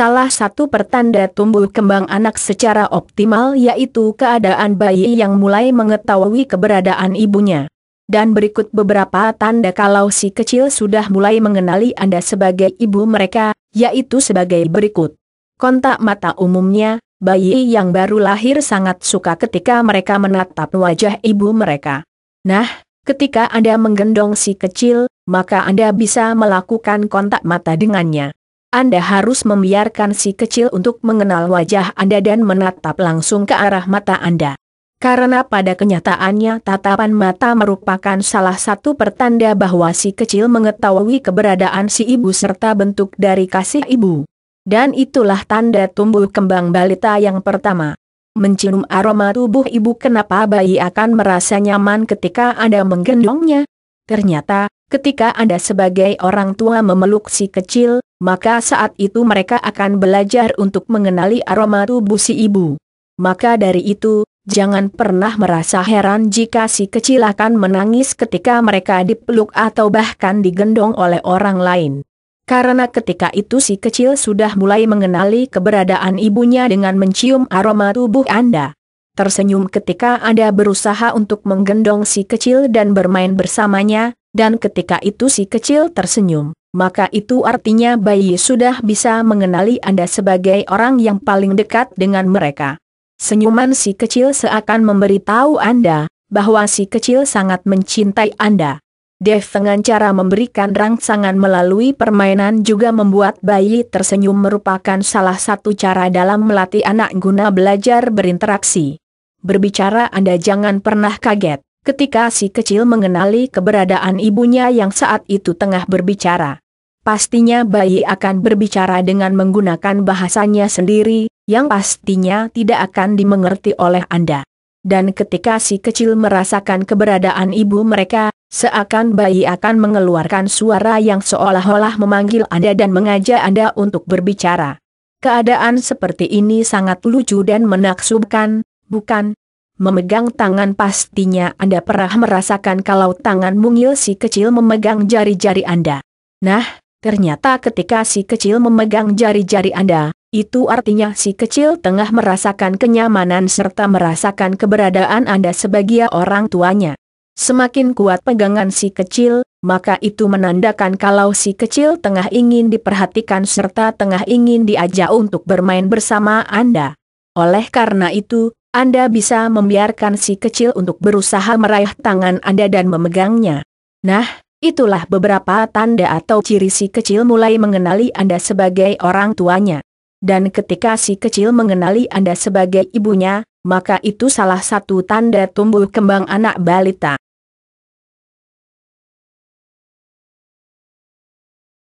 Salah satu pertanda tumbuh kembang anak secara optimal yaitu keadaan bayi yang mulai mengetahui keberadaan ibunya. Dan berikut beberapa tanda kalau si kecil sudah mulai mengenali Anda sebagai ibu mereka, yaitu sebagai berikut. Kontak mata umumnya, bayi yang baru lahir sangat suka ketika mereka menatap wajah ibu mereka. Nah, ketika Anda menggendong si kecil, maka Anda bisa melakukan kontak mata dengannya. Anda harus membiarkan si kecil untuk mengenal wajah Anda dan menatap langsung ke arah mata Anda. Karena pada kenyataannya tatapan mata merupakan salah satu pertanda bahwa si kecil mengetahui keberadaan si ibu serta bentuk dari kasih ibu. Dan itulah tanda tumbuh kembang balita yang pertama. Mencium aroma tubuh ibu kenapa bayi akan merasa nyaman ketika Anda menggendongnya? Ternyata, ketika Anda sebagai orang tua memeluk si kecil, maka saat itu mereka akan belajar untuk mengenali aroma tubuh si ibu. Maka dari itu, jangan pernah merasa heran jika si kecil akan menangis ketika mereka dipeluk atau bahkan digendong oleh orang lain. Karena ketika itu si kecil sudah mulai mengenali keberadaan ibunya dengan mencium aroma tubuh Anda. Tersenyum ketika Anda berusaha untuk menggendong si kecil dan bermain bersamanya, dan ketika itu si kecil tersenyum maka itu artinya bayi sudah bisa mengenali Anda sebagai orang yang paling dekat dengan mereka. Senyuman si kecil seakan memberitahu Anda, bahwa si kecil sangat mencintai Anda. Dev dengan cara memberikan rangsangan melalui permainan juga membuat bayi tersenyum merupakan salah satu cara dalam melatih anak guna belajar berinteraksi. Berbicara Anda jangan pernah kaget ketika si kecil mengenali keberadaan ibunya yang saat itu tengah berbicara pastinya bayi akan berbicara dengan menggunakan bahasanya sendiri, yang pastinya tidak akan dimengerti oleh Anda. Dan ketika si kecil merasakan keberadaan ibu mereka, seakan bayi akan mengeluarkan suara yang seolah-olah memanggil Anda dan mengajak Anda untuk berbicara. Keadaan seperti ini sangat lucu dan menakjubkan, bukan? Memegang tangan pastinya Anda pernah merasakan kalau tangan mungil si kecil memegang jari-jari Anda. Nah, Ternyata ketika si kecil memegang jari-jari Anda, itu artinya si kecil tengah merasakan kenyamanan serta merasakan keberadaan Anda sebagai orang tuanya. Semakin kuat pegangan si kecil, maka itu menandakan kalau si kecil tengah ingin diperhatikan serta tengah ingin diajak untuk bermain bersama Anda. Oleh karena itu, Anda bisa membiarkan si kecil untuk berusaha meraih tangan Anda dan memegangnya. Nah, Itulah beberapa tanda atau ciri si kecil mulai mengenali Anda sebagai orang tuanya. Dan ketika si kecil mengenali Anda sebagai ibunya, maka itu salah satu tanda tumbuh kembang anak balita.